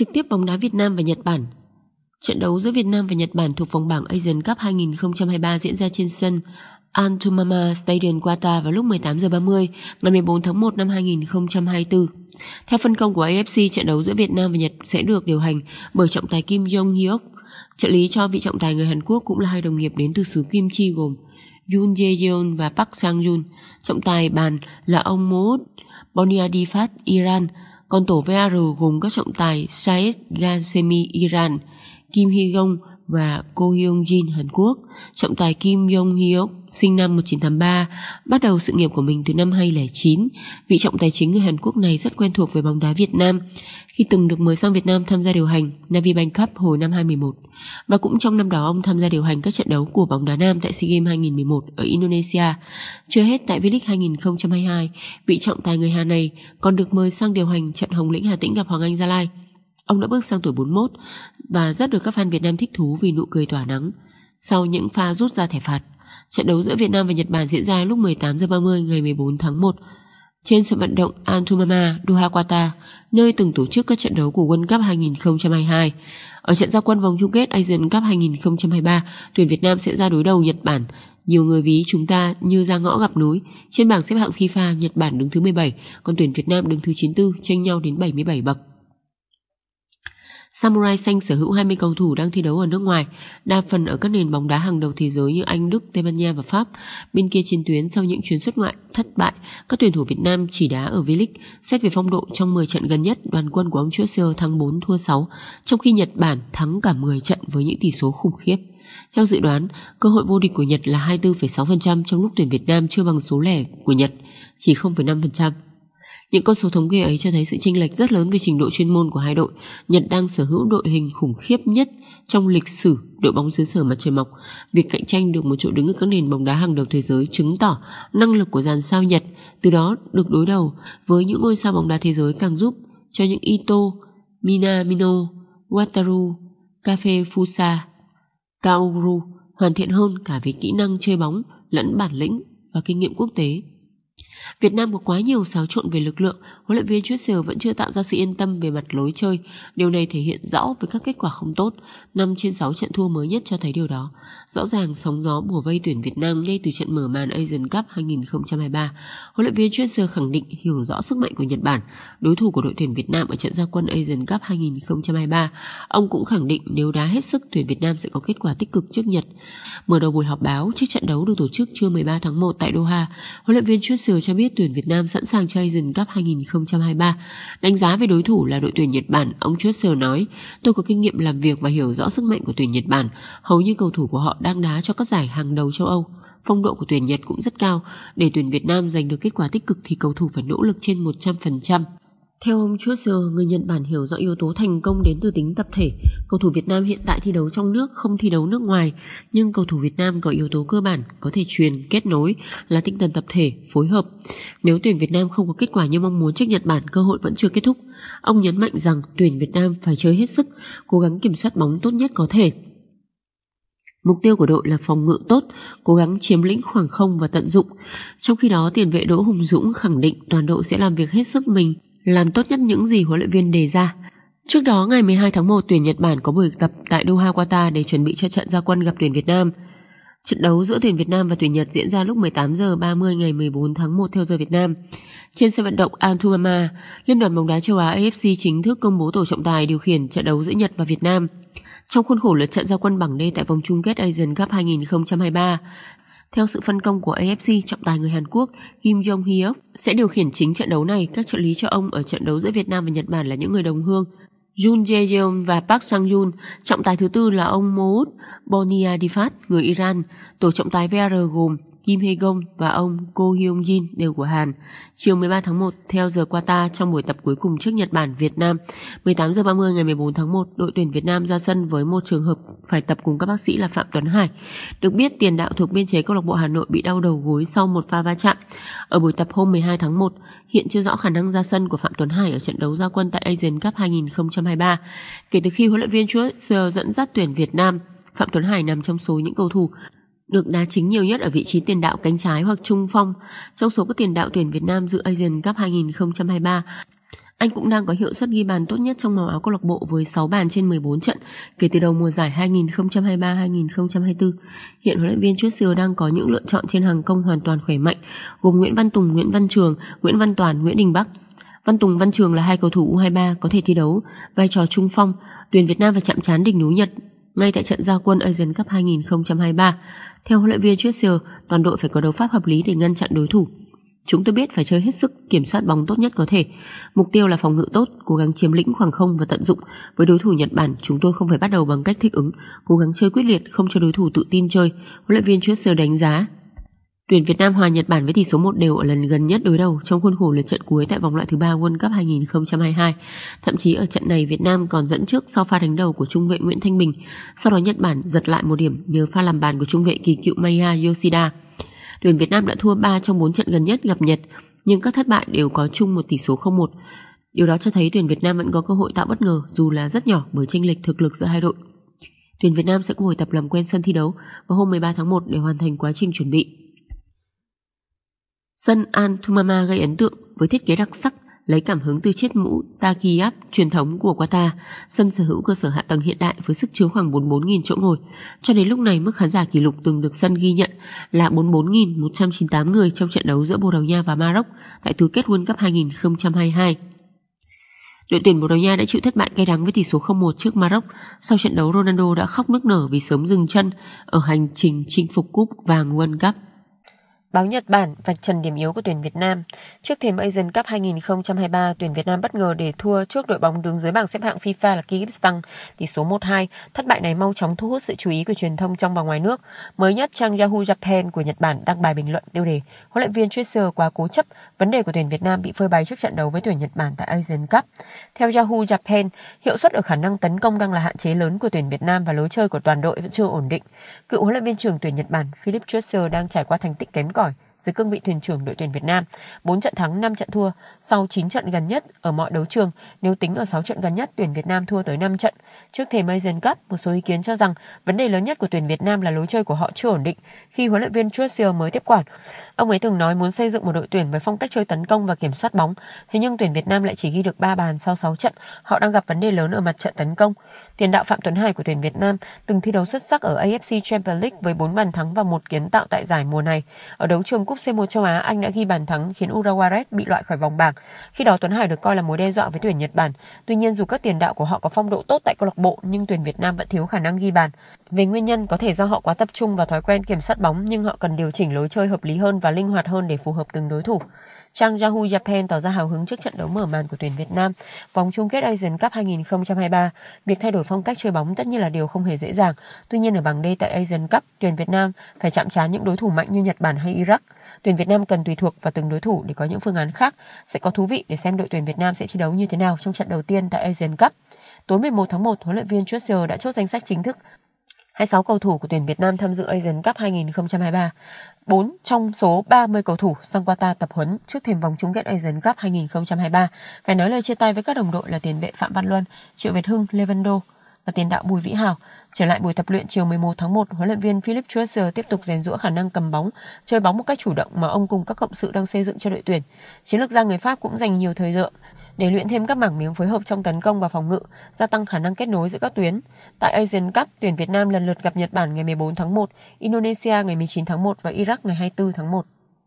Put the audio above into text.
trực tiếp bóng đá Việt Nam và Nhật Bản. Trận đấu giữa Việt Nam và Nhật Bản thuộc vòng bảng Asian Cup 2023 diễn ra trên sân Antumama Stadium Qatar vào lúc 18 h 30 ngày 14 tháng 1 năm 2024. Theo phân công của AFC, trận đấu giữa Việt Nam và Nhật sẽ được điều hành bởi trọng tài Kim Jong Hyuk. Trợ lý cho vị trọng tài người Hàn Quốc cũng là hai đồng nghiệp đến từ xứ Kim Chi gồm Yoon Jae Yeon và Park Sang Jun. Trọng tài bàn là ông Mohd Boniadifat Iran còn tổ VAR gồm các trọng tài Saeed Ghassemi Iran, Kim Hee Gong và cô Hyung Jin Hàn Quốc, trọng tài Kim Yong Hyuk sinh năm 1983, bắt đầu sự nghiệp của mình từ năm 2009. Vị trọng tài chính người Hàn Quốc này rất quen thuộc với bóng đá Việt Nam khi từng được mời sang Việt Nam tham gia điều hành Navibank Cup hồi năm 2011. Và cũng trong năm đó ông tham gia điều hành các trận đấu của bóng đá nam tại SEA Games 2011 ở Indonesia. Chưa hết tại V-League 2022, vị trọng tài người Hà này còn được mời sang điều hành trận Hồng Lĩnh Hà Tĩnh gặp Hoàng Anh Gia Lai. Ông đã bước sang tuổi 41 và rất được các fan Việt Nam thích thú vì nụ cười tỏa nắng sau những pha rút ra thẻ phạt. Trận đấu giữa Việt Nam và Nhật Bản diễn ra lúc 18 giờ 30 ngày 14 tháng 1 trên sân vận động Antumama, Doha, Qatar, nơi từng tổ chức các trận đấu của World Cup 2022. Ở trận giao quân vòng chung kết Asian Cup 2023, tuyển Việt Nam sẽ ra đối đầu Nhật Bản. Nhiều người ví chúng ta như ra ngõ gặp núi. Trên bảng xếp hạng FIFA, Nhật Bản đứng thứ 17, còn tuyển Việt Nam đứng thứ 94, tranh nhau đến 77 bậc. Samurai xanh sở hữu 20 cầu thủ đang thi đấu ở nước ngoài, đa phần ở các nền bóng đá hàng đầu thế giới như Anh, Đức, Tây Ban Nha và Pháp. Bên kia chiến tuyến sau những chuyến xuất ngoại thất bại, các tuyển thủ Việt Nam chỉ đá ở V-League. Xét về phong độ trong 10 trận gần nhất, đoàn quân của ông Chua thắng 4 thua 6, trong khi Nhật Bản thắng cả 10 trận với những tỷ số khủng khiếp. Theo dự đoán, cơ hội vô địch của Nhật là 24,6% trong lúc tuyển Việt Nam chưa bằng số lẻ của Nhật, chỉ 0,5%. Những con số thống kê ấy cho thấy sự chênh lệch rất lớn về trình độ chuyên môn của hai đội. Nhật đang sở hữu đội hình khủng khiếp nhất trong lịch sử đội bóng xứ sở mặt trời mọc. Việc cạnh tranh được một chỗ đứng ở các nền bóng đá hàng đầu thế giới chứng tỏ năng lực của dàn sao Nhật, từ đó được đối đầu với những ngôi sao bóng đá thế giới càng giúp cho những Ito, Minamino, Wataru, Cafe Fusa, Kaoru hoàn thiện hơn cả về kỹ năng chơi bóng lẫn bản lĩnh và kinh nghiệm quốc tế. Việt Nam có quá nhiều xáo trộn về lực lượng, huấn luyện viên Chusel vẫn chưa tạo ra sự yên tâm về mặt lối chơi. Điều này thể hiện rõ với các kết quả không tốt. 5 trên 6 trận thua mới nhất cho thấy điều đó. Rõ ràng sóng gió bùa vây tuyển Việt Nam ngay từ trận mở màn Asian Cup 2023. Huấn luyện viên Chusel khẳng định hiểu rõ sức mạnh của Nhật Bản, đối thủ của đội tuyển Việt Nam ở trận gia quân Asian Cup 2023. Ông cũng khẳng định nếu đá hết sức tuyển Việt Nam sẽ có kết quả tích cực trước Nhật. Mở đầu buổi họp báo trước trận đấu được tổ chức trưa 13 tháng 1 tại Doha, huấn luyện viên cho cho biết tuyển Việt Nam sẵn sàng cho Asian Cup 2023. Đánh giá về đối thủ là đội tuyển Nhật Bản, ông Chester nói, tôi có kinh nghiệm làm việc và hiểu rõ sức mạnh của tuyển Nhật Bản. Hầu như cầu thủ của họ đang đá cho các giải hàng đầu châu Âu phong độ của tuyển Nhật cũng rất cao. Để tuyển Việt Nam giành được kết quả tích cực thì cầu thủ phải nỗ lực trên 100%. Theo ông Chúa Sơ, người Nhật Bản hiểu rõ yếu tố thành công đến từ tính tập thể. Cầu thủ Việt Nam hiện tại thi đấu trong nước, không thi đấu nước ngoài. Nhưng cầu thủ Việt Nam có yếu tố cơ bản, có thể truyền, kết nối, là tinh thần tập thể, phối hợp. Nếu tuyển Việt Nam không có kết quả như mong muốn trước Nhật Bản, cơ hội vẫn chưa kết thúc. Ông nhấn mạnh rằng tuyển Việt Nam phải chơi hết sức, cố gắng kiểm soát bóng tốt nhất có thể. Mục tiêu của đội là phòng ngự tốt, cố gắng chiếm lĩnh khoảng không và tận dụng. Trong khi đó, tiền vệ Đỗ Hùng Dũng khẳng định toàn đội sẽ làm việc hết sức mình làm tốt nhất những gì huấn luyện viên đề ra. Trước đó ngày 12 tháng 1 tuyển Nhật Bản có buổi tập tại Doha Qatar để chuẩn bị cho trận gia quân gặp tuyển Việt Nam. Trận đấu giữa tuyển Việt Nam và tuyển Nhật diễn ra lúc 18 giờ 30 ngày 14 tháng 1 theo giờ Việt Nam. Trên sân vận động Antubama, Liên đoàn bóng đá châu Á AFC chính thức công bố tổ trọng tài điều khiển trận đấu giữa Nhật và Việt Nam. Trong khuôn khổ lượt trận giao quân bảng D tại vòng chung kết Asian Cup 2023, theo sự phân công của AFC, trọng tài người Hàn Quốc Kim Jong Hyuk sẽ điều khiển chính trận đấu này. Các trợ lý cho ông ở trận đấu giữa Việt Nam và Nhật Bản là những người đồng hương Jun Jae Jeon và Park Sang Jun. Trọng tài thứ tư là ông Mohut Bonia Difat, người Iran. Tổ trọng tài VAR gồm Kim Hee Gong và ông Ko Hyung Jin đều của Hàn. Chiều 13 tháng 1, theo giờ Qatar trong buổi tập cuối cùng trước Nhật Bản Việt Nam, 18 giờ 30 ngày 14 tháng 1, đội tuyển Việt Nam ra sân với một trường hợp phải tập cùng các bác sĩ là Phạm Tuấn Hải. Được biết tiền đạo thuộc biên chế câu lạc bộ Hà Nội bị đau đầu gối sau một pha va chạm. Ở buổi tập hôm 12 tháng 1, hiện chưa rõ khả năng ra sân của Phạm Tuấn Hải ở trận đấu ra quân tại Asian Cup 2023. Kể từ khi huấn luyện viên giờ dẫn dắt tuyển Việt Nam Phạm Tuấn Hải nằm trong số những cầu thủ được đá chính nhiều nhất ở vị trí tiền đạo cánh trái hoặc trung phong. Trong số các tiền đạo tuyển Việt Nam dự Asian Cup 2023, anh cũng đang có hiệu suất ghi bàn tốt nhất trong màu áo câu lạc bộ với 6 bàn trên 14 trận kể từ đầu mùa giải 2023-2024. Hiện huấn luyện viên Chút Sưa đang có những lựa chọn trên hàng công hoàn toàn khỏe mạnh, gồm Nguyễn Văn Tùng, Nguyễn Văn Trường, Nguyễn Văn Toàn, Nguyễn Đình Bắc. Văn Tùng, Văn Trường là hai cầu thủ U23 có thể thi đấu vai trò trung phong. Tuyển Việt Nam và chạm trán đỉnh núi Nhật ngay tại trận giao quân Asian Cup 2023. Theo huấn luyện viên Churchill, toàn đội phải có đấu pháp hợp lý để ngăn chặn đối thủ. Chúng tôi biết phải chơi hết sức kiểm soát bóng tốt nhất có thể. Mục tiêu là phòng ngự tốt, cố gắng chiếm lĩnh khoảng không và tận dụng. Với đối thủ Nhật Bản, chúng tôi không phải bắt đầu bằng cách thích ứng, cố gắng chơi quyết liệt, không cho đối thủ tự tin chơi. Huấn luyện viên Churchill đánh giá Tuyển Việt Nam hòa Nhật Bản với tỷ số 1 đều ở lần gần nhất đối đầu trong khuôn khổ lượt trận cuối tại vòng loại thứ ba World Cup 2022. Thậm chí ở trận này Việt Nam còn dẫn trước sau pha đánh đầu của trung vệ Nguyễn Thanh Bình. Sau đó Nhật Bản giật lại một điểm nhờ pha làm bàn của trung vệ kỳ cựu Maya Yoshida. Tuyển Việt Nam đã thua 3 trong 4 trận gần nhất gặp Nhật, nhưng các thất bại đều có chung một tỷ số 0-1. Điều đó cho thấy tuyển Việt Nam vẫn có cơ hội tạo bất ngờ dù là rất nhỏ bởi chênh lệch thực lực giữa hai đội. Tuyển Việt Nam sẽ cùng hồi tập làm quen sân thi đấu vào hôm 13 tháng 1 để hoàn thành quá trình chuẩn bị. Sân An Thumama gây ấn tượng với thiết kế đặc sắc lấy cảm hứng từ chiếc mũ Tagiap truyền thống của Qatar, sân sở hữu cơ sở hạ tầng hiện đại với sức chứa khoảng 44.000 chỗ ngồi. Cho đến lúc này, mức khán giả kỷ lục từng được sân ghi nhận là 44.198 người trong trận đấu giữa Bồ Đào Nha và Maroc tại tứ kết World Cup 2022. Đội tuyển Bồ Đào Nha đã chịu thất bại cay đắng với tỷ số 0-1 trước Maroc. Sau trận đấu, Ronaldo đã khóc nức nở vì sớm dừng chân ở hành trình chinh phục cúp vàng World Cup báo Nhật Bản vạch trần điểm yếu của tuyển Việt Nam. Trước thềm Asian Cup 2023, tuyển Việt Nam bất ngờ để thua trước đội bóng đứng dưới bảng xếp hạng FIFA là Kyrgyzstan tỷ số 1-2. Thất bại này mau chóng thu hút sự chú ý của truyền thông trong và ngoài nước. Mới nhất trang Yahoo Japan của Nhật Bản đăng bài bình luận tiêu đề huấn luyện viên Trisser quá cố chấp, vấn đề của tuyển Việt Nam bị phơi bày trước trận đấu với tuyển Nhật Bản tại Asian Cup. Theo Yahoo Japan, hiệu suất ở khả năng tấn công đang là hạn chế lớn của tuyển Việt Nam và lối chơi của toàn đội vẫn chưa ổn định. Cựu huấn luyện viên trưởng tuyển Nhật Bản Philip Trisser đang trải qua thành tích kém cỏi dưới cương vị thuyền trưởng đội tuyển Việt Nam. 4 trận thắng, 5 trận thua sau 9 trận gần nhất ở mọi đấu trường, nếu tính ở 6 trận gần nhất tuyển Việt Nam thua tới 5 trận. Trước thềm Asian Cup, một số ý kiến cho rằng vấn đề lớn nhất của tuyển Việt Nam là lối chơi của họ chưa ổn định khi huấn luyện viên Churchill mới tiếp quản. Ông ấy từng nói muốn xây dựng một đội tuyển với phong cách chơi tấn công và kiểm soát bóng, thế nhưng tuyển Việt Nam lại chỉ ghi được 3 bàn sau 6 trận. Họ đang gặp vấn đề lớn ở mặt trận tấn công. Tiền đạo Phạm Tuấn Hải của tuyển Việt Nam từng thi đấu xuất sắc ở AFC Champions League với 4 bàn thắng và một kiến tạo tại giải mùa này. Ở đấu trường Cúp C1 châu Á, Anh đã ghi bàn thắng khiến Urawaret bị loại khỏi vòng bảng. Khi đó Tuấn Hải được coi là mối đe dọa với tuyển Nhật Bản. Tuy nhiên dù các tiền đạo của họ có phong độ tốt tại câu lạc bộ nhưng tuyển Việt Nam vẫn thiếu khả năng ghi bàn. Về nguyên nhân có thể do họ quá tập trung và thói quen kiểm soát bóng nhưng họ cần điều chỉnh lối chơi hợp lý hơn và linh hoạt hơn để phù hợp từng đối thủ. Trang Yahoo Japan tỏ ra hào hứng trước trận đấu mở màn của tuyển Việt Nam vòng chung kết Asian Cup 2023. Việc thay đổi phong cách chơi bóng tất nhiên là điều không hề dễ dàng. Tuy nhiên ở bảng D tại Asian Cup, tuyển Việt Nam phải chạm trán những đối thủ mạnh như Nhật Bản hay Iraq tuyển Việt Nam cần tùy thuộc vào từng đối thủ để có những phương án khác. Sẽ có thú vị để xem đội tuyển Việt Nam sẽ thi đấu như thế nào trong trận đầu tiên tại Asian Cup. Tối 11 tháng 1, huấn luyện viên Churchill đã chốt danh sách chính thức 26 cầu thủ của tuyển Việt Nam tham dự Asian Cup 2023. 4 trong số 30 cầu thủ sang Qatar tập huấn trước thềm vòng chung kết Asian Cup 2023. Phải nói lời chia tay với các đồng đội là tiền vệ Phạm Văn Luân, Triệu Việt Hưng, Lê Văn Levando, và tiền đạo Bùi Vĩ Hào. Trở lại buổi tập luyện chiều 11 tháng 1, huấn luyện viên Philip Schürrle tiếp tục rèn rũa khả năng cầm bóng, chơi bóng một cách chủ động mà ông cùng các cộng sự đang xây dựng cho đội tuyển. Chiến lược gia người Pháp cũng dành nhiều thời lượng để luyện thêm các mảng miếng phối hợp trong tấn công và phòng ngự, gia tăng khả năng kết nối giữa các tuyến. Tại Asian Cup, tuyển Việt Nam lần lượt gặp Nhật Bản ngày 14 tháng 1, Indonesia ngày 19 tháng 1 và Iraq ngày 24 tháng 1.